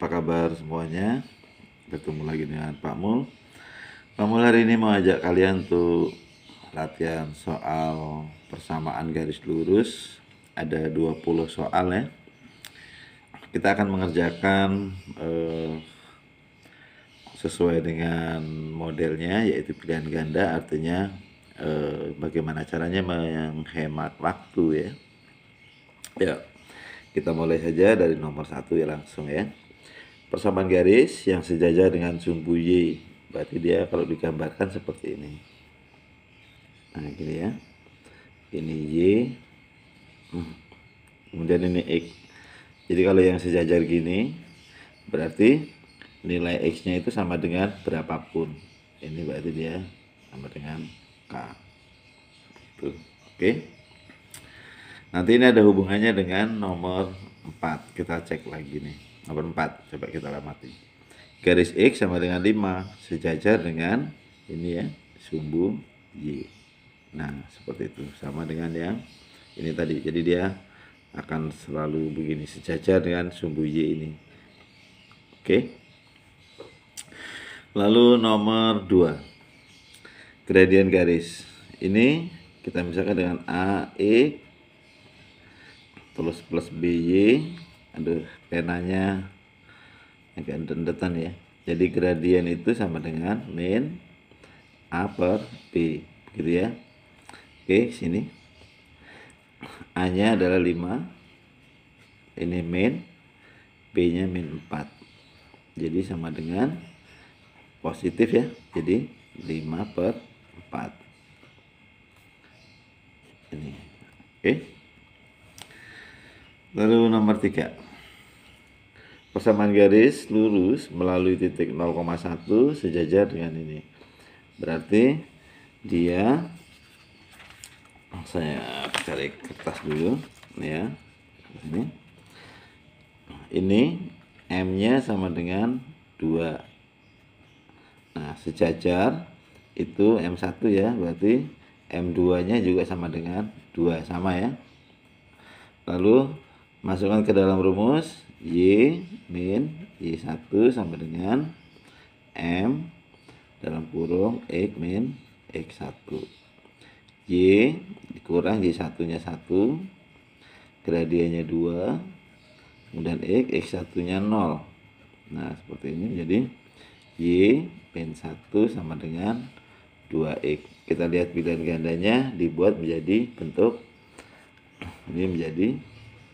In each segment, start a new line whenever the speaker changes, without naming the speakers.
apa kabar semuanya? Bertemu lagi dengan Pak Mul. Pak Mul hari ini mau ajak kalian untuk latihan soal persamaan garis lurus. Ada 20 soal ya. Kita akan mengerjakan eh, sesuai dengan modelnya yaitu pilihan ganda artinya eh, bagaimana caranya menghemat waktu ya. Ya, kita mulai saja dari nomor satu ya langsung ya persamaan garis yang sejajar dengan sumbu Y. Berarti dia kalau digambarkan seperti ini. Nah, gini ya. Ini Y. Hmm. Kemudian ini X. Jadi kalau yang sejajar gini, berarti nilai X-nya itu sama dengan berapapun. Ini berarti dia sama dengan K. Gitu. Oke. Okay. Nanti ini ada hubungannya dengan nomor 4. Kita cek lagi nih nomor 4 coba kita amati garis X sama dengan 5 sejajar dengan ini ya sumbu Y nah seperti itu sama dengan yang ini tadi jadi dia akan selalu begini sejajar dengan sumbu Y ini oke lalu nomor 2 gradien garis ini kita misalkan dengan AE terus plus b y aduh penanya agak dendetan ya jadi gradien itu sama dengan min A per B gitu ya oke sini A nya adalah 5 ini min B nya min 4 jadi sama dengan positif ya jadi 5 per 4 ini oke Lalu nomor 3. Persamaan garis lurus melalui titik 0,1 sejajar dengan ini. Berarti dia saya cari kertas dulu ya. Ini. Ini M-nya sama dengan 2. Nah, sejajar itu M1 ya, berarti M2-nya juga sama dengan 2 sama ya. Lalu masukkan ke dalam rumus Y min Y1 sama dengan M dalam kurung X min X1 Y dikurang Y1 nya 1 gradiennya 2 kemudian X X1 nya 0 nah seperti ini jadi Y min 1 sama dengan 2X kita lihat pilihan gandanya dibuat menjadi bentuk ini menjadi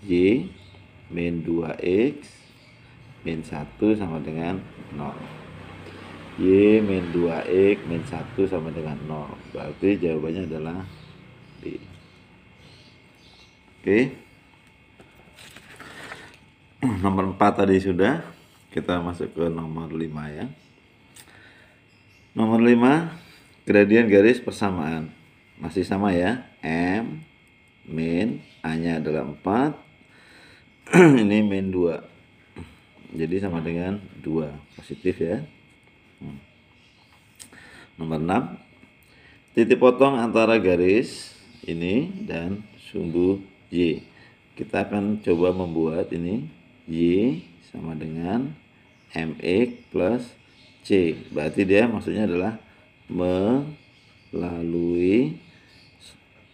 Y min 2X min 1 sama dengan 0 Y min 2X min 1 sama dengan 0 berarti jawabannya adalah B oke okay. nomor 4 tadi sudah kita masuk ke nomor 5 ya nomor 5 gradien garis persamaan masih sama ya M min A nya adalah 4 ini min 2 jadi sama dengan 2 positif ya hmm. nomor 6 titik potong antara garis ini dan sumbu Y kita akan coba membuat ini Y sama dengan MX plus C berarti dia maksudnya adalah melalui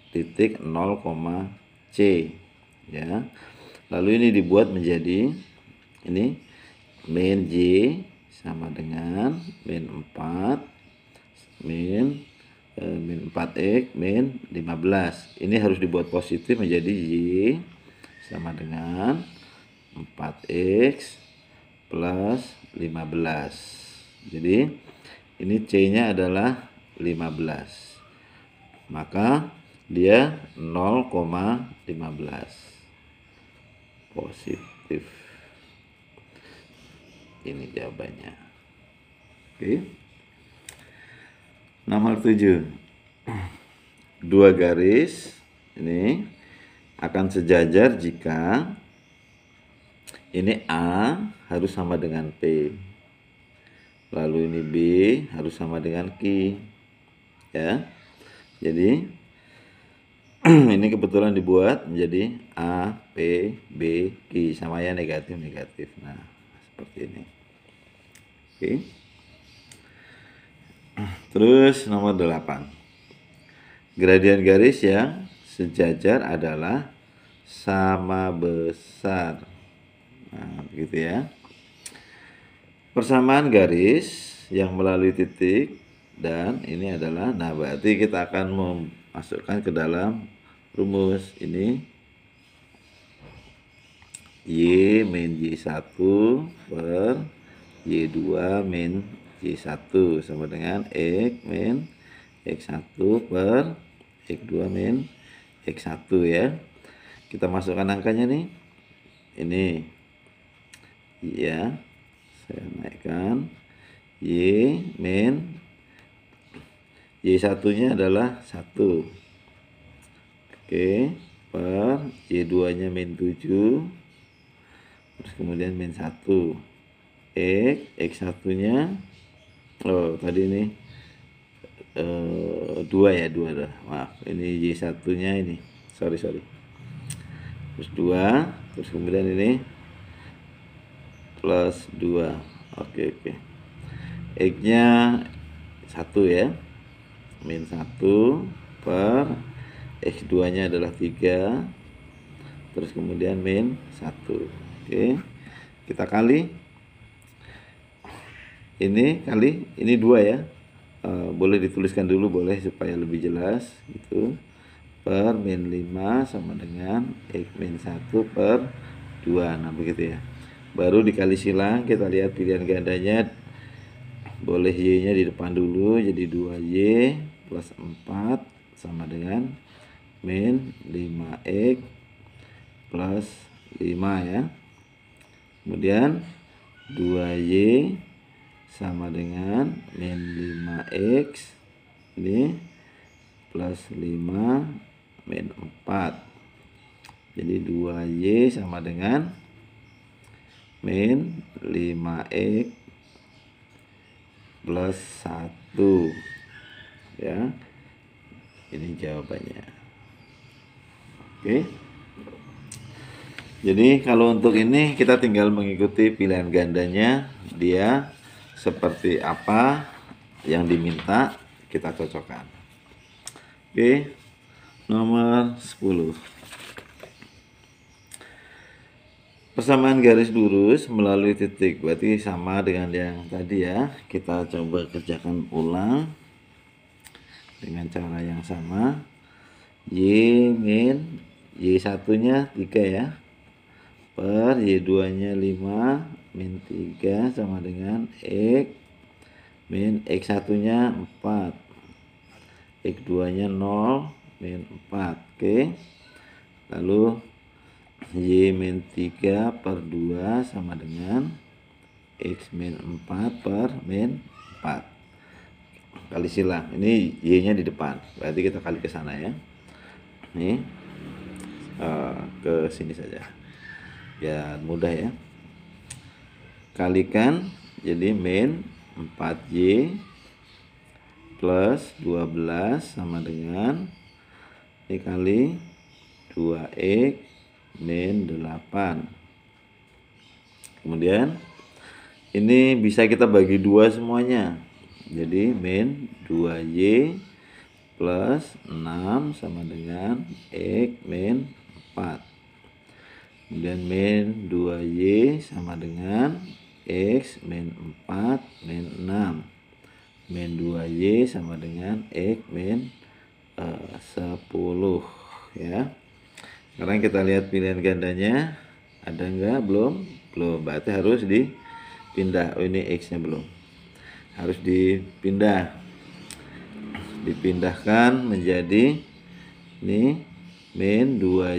titik 0, C ya Lalu ini dibuat menjadi ini min J sama dengan min 4 min e, min 4x min 15. Ini harus dibuat positif menjadi Y sama dengan 4x plus 15. Jadi ini C-nya adalah 15. Maka dia 0,15 positif ini jawabannya oke okay. nomor 7 dua garis ini akan sejajar jika ini A harus sama dengan P lalu ini B harus sama dengan Q ya jadi ini kebetulan dibuat menjadi A P B Q ya negatif negatif nah seperti ini oke terus nomor 8 gradien garis yang sejajar adalah sama besar nah begitu ya persamaan garis yang melalui titik dan ini adalah nah berarti kita akan memasukkan ke dalam rumus ini Y min Y1 per Y2 min Y1 sama dengan X min X1 per X2 min X1 ya. Kita masukkan angkanya nih. Ini. Ya. Saya naikkan. Y min Y1 nya adalah 1. Oke. Per Y2 nya min 7 terus kemudian min 1 x x satunya oh tadi ini eh, 2 ya 2 dah maaf ini y satunya ini sorry sorry terus 2 terus kemudian ini plus 2 oke okay, oke okay. Ya. x nya 1 ya min 1 per x2 nya adalah 3 terus kemudian min 1 Oke. Kita kali. Ini kali ini dua ya. E, boleh dituliskan dulu boleh supaya lebih jelas gitu. Per min 5 sama dengan x min 1 per 2. Nah, begitu ya. Baru dikali silang kita lihat pilihan gandanya boleh Y-nya di depan dulu jadi 2Y plus 4 sama dengan min 5X plus 5 ya kemudian 2y sama dengan min 5x ini plus 5 min 4 jadi 2y sama dengan min 5x plus 1 ya ini jawabannya oke okay. Jadi kalau untuk ini kita tinggal mengikuti pilihan gandanya dia seperti apa yang diminta kita cocokkan. Oke. Nomor 10. Persamaan garis lurus melalui titik berarti sama dengan yang tadi ya. Kita coba kerjakan ulang dengan cara yang sama. Y min Y satunya 3 ya per Y2 nya 5 min 3 sama dengan X min X1 nya 4 X2 nya 0 min 4 oke okay. lalu Y min 3 per 2 sama dengan X min 4 per min 4 kali silang ini Y nya di depan berarti kita kali ke sana ya ini uh, eh, ke sini saja ya mudah ya kalikan jadi min 4Y plus 12 sama dengan dikali 2X min 8 kemudian ini bisa kita bagi dua semuanya jadi min 2Y plus 6 sama dengan X min 4 kemudian min 2y sama dengan x min 4 min 6 min 2y sama dengan x min e, uh, 10 ya sekarang kita lihat pilihan gandanya ada enggak belum belum berarti harus dipindah oh, ini x nya belum harus dipindah dipindahkan menjadi ini min 2y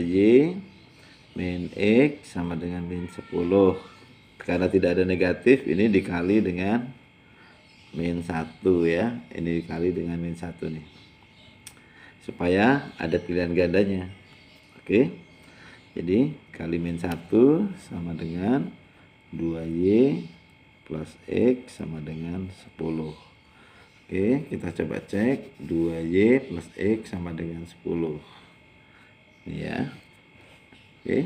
min X sama dengan min 10 karena tidak ada negatif ini dikali dengan min 1 ya ini dikali dengan min 1 nih supaya ada pilihan gandanya oke jadi kali min 1 sama dengan 2Y plus X sama dengan 10 oke kita coba cek 2Y plus X sama dengan 10 ini ya Oke. Okay.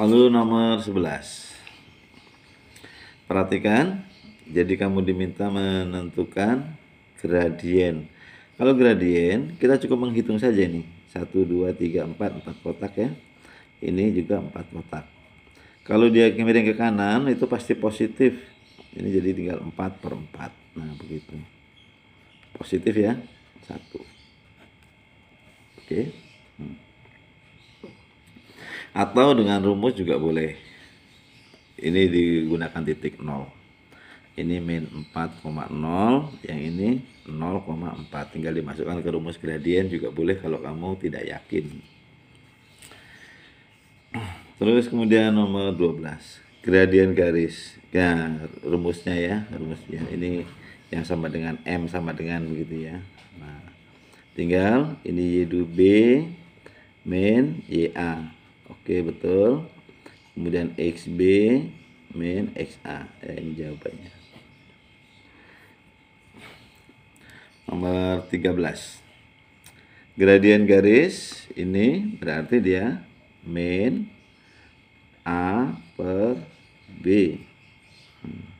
Lalu nomor 11. Perhatikan, jadi kamu diminta menentukan gradien. Kalau gradien, kita cukup menghitung saja nih. 1 2 3 4 4 kotak ya. Ini juga 4 kotak. Kalau dia miring ke kanan itu pasti positif. Ini jadi tinggal 4 per 4. Nah, begitu. Positif ya. 1. Oke. Okay. Hmm atau dengan rumus juga boleh ini digunakan titik 0 ini min 4,0 yang ini 0,4 tinggal dimasukkan ke rumus gradien juga boleh kalau kamu tidak yakin terus kemudian nomor 12 gradien garis ya rumusnya ya rumusnya ini yang sama dengan M sama dengan begitu ya nah tinggal ini Y2B min YA Oke, betul. Kemudian XB min XA. Eh, ya, ini jawabannya. Nomor 13. Gradien garis ini berarti dia min A per B. Hmm.